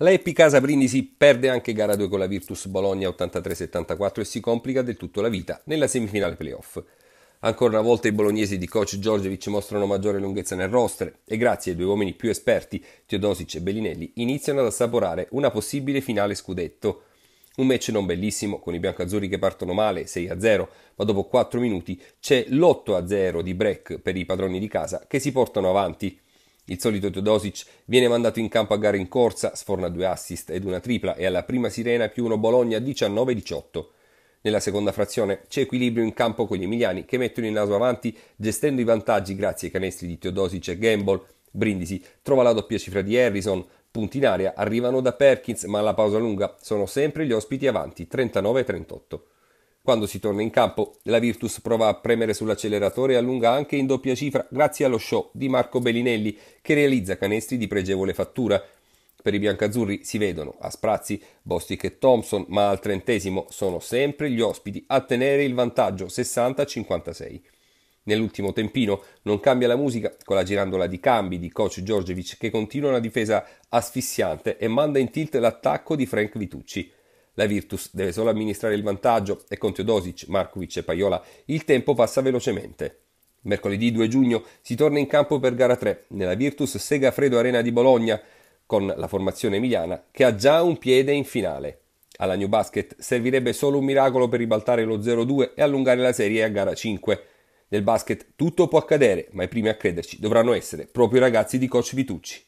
L'Eppi Casa Brindisi perde anche gara 2 con la Virtus Bologna 83-74 e si complica del tutto la vita nella semifinale playoff. Ancora una volta i bolognesi di coach Giorgevic mostrano maggiore lunghezza nel roster e grazie ai due uomini più esperti, Teodosic e Bellinelli, iniziano ad assaporare una possibile finale scudetto. Un match non bellissimo, con i biancazzurri che partono male 6-0, ma dopo 4 minuti c'è l'8-0 di break per i padroni di casa che si portano avanti. Il solito Teodosic viene mandato in campo a gara in corsa, sforna due assist ed una tripla e alla prima sirena più uno Bologna 19-18. Nella seconda frazione c'è equilibrio in campo con gli emiliani che mettono il naso avanti gestendo i vantaggi grazie ai canestri di Teodosic e Gamble. Brindisi trova la doppia cifra di Harrison, punti in aria arrivano da Perkins ma alla pausa lunga sono sempre gli ospiti avanti 39-38. Quando si torna in campo, la Virtus prova a premere sull'acceleratore e allunga anche in doppia cifra grazie allo show di Marco Bellinelli, che realizza canestri di pregevole fattura. Per i biancazzurri si vedono a sprazzi Bostic e Thompson, ma al trentesimo sono sempre gli ospiti a tenere il vantaggio 60-56. Nell'ultimo tempino non cambia la musica con la girandola di cambi di coach Giorgevic che continua una difesa asfissiante e manda in tilt l'attacco di Frank Vitucci. La Virtus deve solo amministrare il vantaggio e con Teodosic, Markovic e Paiola il tempo passa velocemente. Mercoledì 2 giugno si torna in campo per gara 3 nella Virtus Segafredo Arena di Bologna con la formazione emiliana che ha già un piede in finale. Alla New Basket servirebbe solo un miracolo per ribaltare lo 0-2 e allungare la serie a gara 5. Nel basket tutto può accadere, ma i primi a crederci dovranno essere proprio i ragazzi di coach Vitucci.